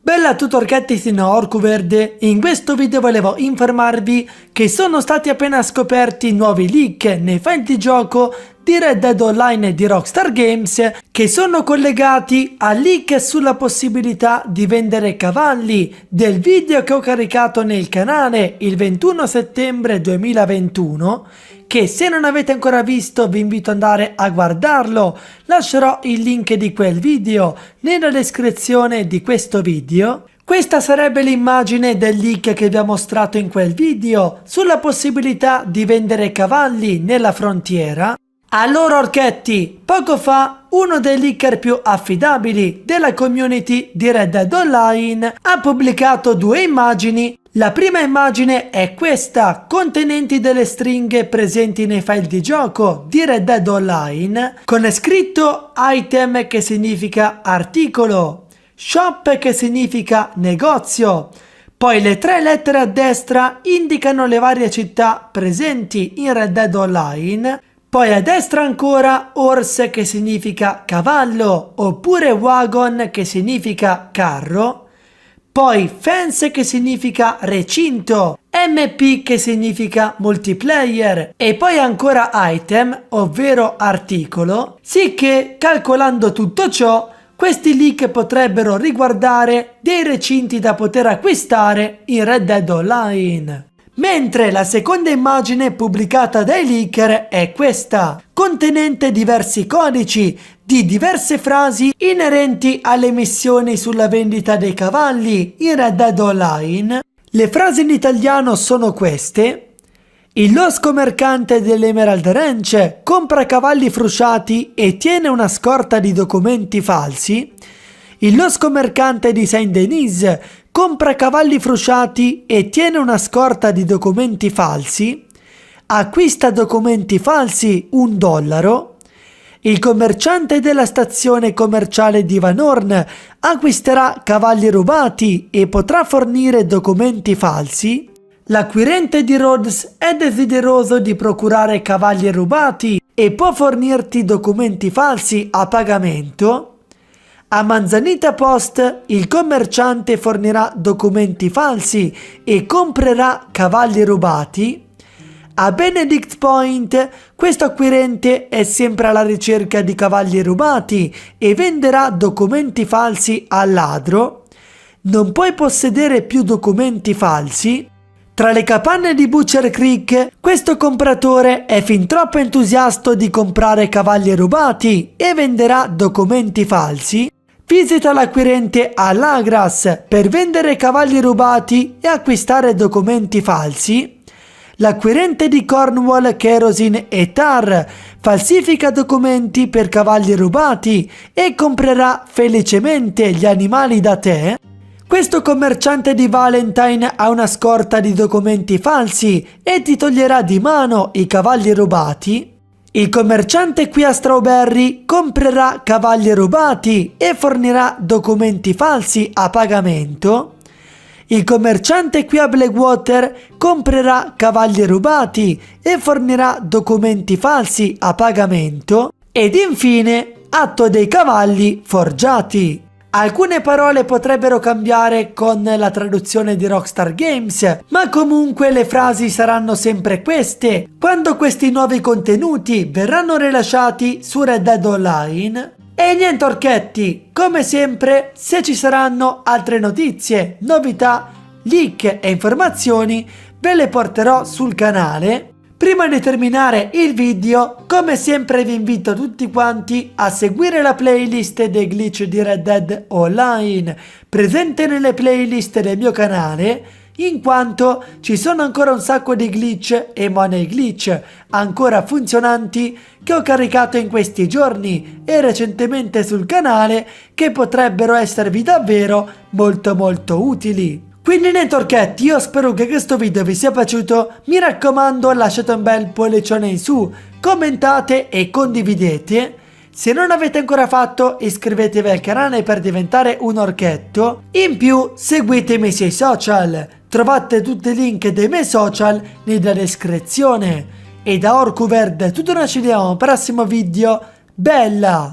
Bella a tutti orchetti sino a Orcuverde, in questo video volevo informarvi che sono stati appena scoperti nuovi leak nei file di gioco di Red Dead Online e di Rockstar Games che sono collegati a leak sulla possibilità di vendere cavalli del video che ho caricato nel canale il 21 settembre 2021 che se non avete ancora visto vi invito ad andare a guardarlo. Lascerò il link di quel video nella descrizione di questo video. Questa sarebbe l'immagine del leak che vi ho mostrato in quel video sulla possibilità di vendere cavalli nella frontiera. Allora Orchetti, poco fa uno dei leaker più affidabili della community di Red Dead Online ha pubblicato due immagini la prima immagine è questa, contenenti delle stringhe presenti nei file di gioco di Red Dead Online, con scritto item che significa articolo, shop che significa negozio, poi le tre lettere a destra indicano le varie città presenti in Red Dead Online, poi a destra ancora horse che significa cavallo oppure wagon che significa carro, poi Fence che significa recinto, MP che significa multiplayer e poi ancora item, ovvero articolo, sì che calcolando tutto ciò questi leak potrebbero riguardare dei recinti da poter acquistare in Red Dead Online. Mentre la seconda immagine pubblicata dai leaker è questa, contenente diversi codici di diverse frasi inerenti alle missioni sulla vendita dei cavalli in Red Online. Le frasi in italiano sono queste. Il losco mercante dell'Emerald Ranch compra cavalli frusciati e tiene una scorta di documenti falsi. Il losco mercante di Saint-Denis compra cavalli frusciati e tiene una scorta di documenti falsi. Acquista documenti falsi un dollaro il commerciante della stazione commerciale di Van Horn acquisterà cavalli rubati e potrà fornire documenti falsi? L'acquirente di Rhodes è desideroso di procurare cavalli rubati e può fornirti documenti falsi a pagamento? A Manzanita Post il commerciante fornirà documenti falsi e comprerà cavalli rubati? A Benedict Point questo acquirente è sempre alla ricerca di cavalli rubati e venderà documenti falsi al ladro. Non puoi possedere più documenti falsi tra le capanne di Butcher Creek, questo compratore è fin troppo entusiasto di comprare cavalli rubati e venderà documenti falsi. Visita l'acquirente all'Agras per vendere cavalli rubati e acquistare documenti falsi l'acquirente di Cornwall, Kerosin e Tar, falsifica documenti per cavalli rubati e comprerà felicemente gli animali da te? Questo commerciante di Valentine ha una scorta di documenti falsi e ti toglierà di mano i cavalli rubati? Il commerciante qui a Strawberry comprerà cavalli rubati e fornirà documenti falsi a pagamento? Il commerciante qui a Blackwater comprerà cavalli rubati e fornirà documenti falsi a pagamento ed infine atto dei cavalli forgiati. Alcune parole potrebbero cambiare con la traduzione di Rockstar Games, ma comunque le frasi saranno sempre queste. Quando questi nuovi contenuti verranno rilasciati su Red Dead Online, e niente orchetti, come sempre se ci saranno altre notizie, novità, leak e informazioni ve le porterò sul canale. Prima di terminare il video, come sempre vi invito tutti quanti a seguire la playlist dei glitch di Red Dead Online, presente nelle playlist del mio canale, in quanto ci sono ancora un sacco di glitch e money glitch ancora funzionanti che ho caricato in questi giorni e recentemente sul canale che potrebbero esservi davvero molto molto utili. Quindi niente orchetti, io spero che questo video vi sia piaciuto, mi raccomando lasciate un bel pollicione in su, commentate e condividete. Se non avete ancora fatto iscrivetevi al canale per diventare un orchetto, in più seguitemi sui social, Trovate tutti i link dei miei social nella descrizione. E da Orcu Verde tutto noi ci vediamo al prossimo video. Bella!